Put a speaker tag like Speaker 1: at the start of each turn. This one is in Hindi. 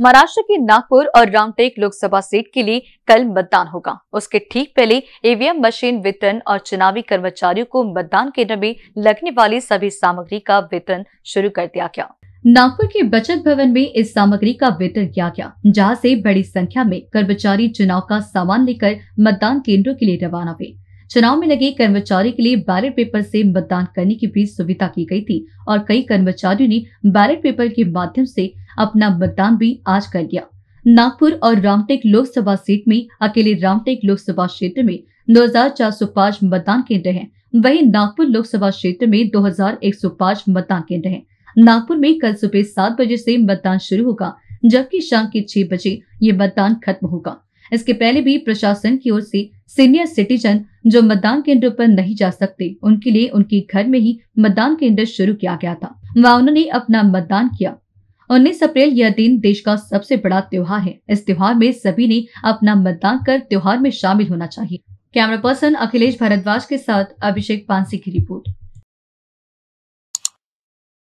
Speaker 1: महाराष्ट्र के नागपुर और रामटेक लोकसभा सीट के लिए कल मतदान होगा उसके ठीक पहले ईवीएम e मशीन वितरण और चुनावी कर्मचारियों को मतदान केंद्र में लगने वाली सभी सामग्री का वितरण शुरू कर दिया गया नागपुर के बचत भवन में इस सामग्री का वितरण किया गया जहां से बड़ी संख्या में कर्मचारी चुनाव का सामान लेकर मतदान केंद्रों के लिए रवाना हुए चुनाव में लगे कर्मचारी के लिए बैलेट पेपर से मतदान करने की भी सुविधा की गई थी और कई कर्मचारियों ने बैलेट पेपर के माध्यम से अपना मतदान भी आज कर दिया नागपुर और रामटेक लोकसभा सीट में अकेले रामटेक लोकसभा क्षेत्र में 2405 मतदान केंद्र हैं वहीं नागपुर लोकसभा क्षेत्र में 2105 मतदान केंद्र हैं नागपुर में कल सुबह सात बजे से मतदान शुरू होगा जबकि शाम के छह बजे ये मतदान खत्म होगा इसके पहले भी प्रशासन की ओर से सीनियर सिटीजन जो मतदान केंद्रों पर नहीं जा सकते उनके लिए उनके घर में ही मतदान केंद्र शुरू किया गया था वहाँ उन्होंने अपना मतदान किया उन्नीस अप्रैल यह दिन देश का सबसे बड़ा त्योहार है इस त्योहार में सभी ने अपना मतदान कर त्योहार में शामिल होना चाहिए कैमरा पर्सन अखिलेश भारद्वाज के साथ अभिषेक पांसी की रिपोर्ट